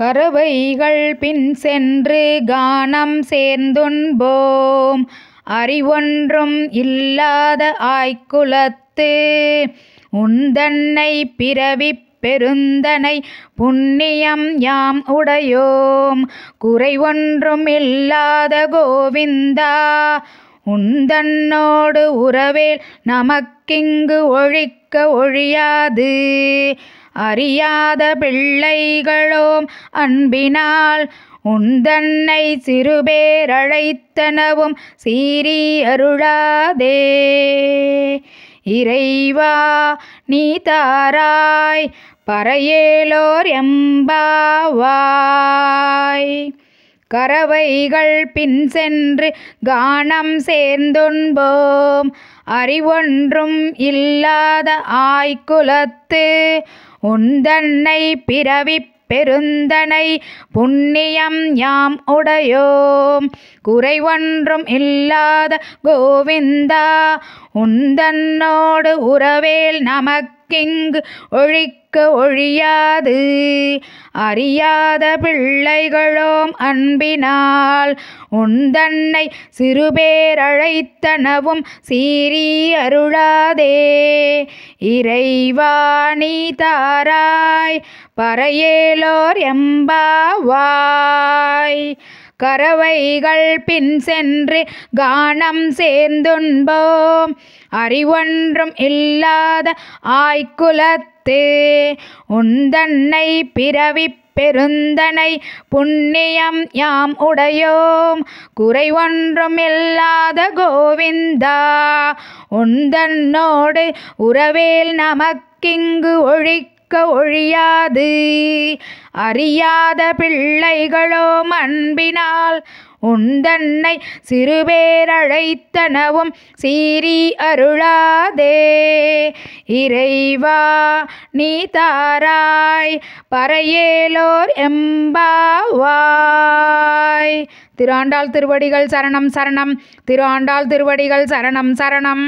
கருவைகள் பின் சென்று கானம் சேர்ந்துண்போம் அறிவொன்றும் இல்லாத ஆய்க்குலத்து உந்தன்னை பிறவி பெருந்தனை புண்ணியம் யாம் உடையோம் குறை ஒன்றும் இல்லாத கோவிந்தா உந்தன்னோடு உறவேல் நமக்கிங்கு ஒழிக்க ஒழியாது அறியாத பிள்ளைகளோம் அன்பினால் உந்தன்னை சிறுபேரழைத்தனவும் சீரி அருளாதே இறைவா நீ தாராய் பறையேலோர் எம்பாவாய் கரவைகள் பின் சென்று கானம் சேர்ந்துண்போம் அறிவொன்றும் இல்லாத ஆய்குலத்து உந்தன்னை பிறவி பெருந்தனை புண்ணியம் யாம் உடையோம் குறை ஒன்றும் இல்லாத கோவிந்தா உந்தன்னோடு உறவேல் நமக்கு வழக்கெங்கு ஒழிக்க ஒழியாது அறியாத பிள்ளைகளோம் அன்பினால் உந்தன்னை சிறுபேரழைத்தனவும் சீரி அருளாதே இறைவாணி தாராய் பறையேலோர் எம்பாவாய் கரவைகள் பின் சென்று கானம் சேர்ந்துண்போம் அறிவொன்றும் இல்லாத ஆய்குலத்தே உந்தன்னை பிறவி பெருந்தனை புண்ணியம் யாம் உடையோம் குறை ஒன்றுமில்லாத கோவிந்தா உந்தன்னோடு உறவேல் நமக்கிங்கு ஒழிக்க ஒக்க ஒழியாது அறியாத பிள்ளைகளோ அன்பினால் உந்தன்னை சிறுபேரழைத்தனவும் சீரி அருளாதே இறைவா நீ தாராய் பறையேலோர் எம்பாவாய் திரு திருவடிகள் சரணம் சரணம் திரு திருவடிகள் சரணம் சரணம்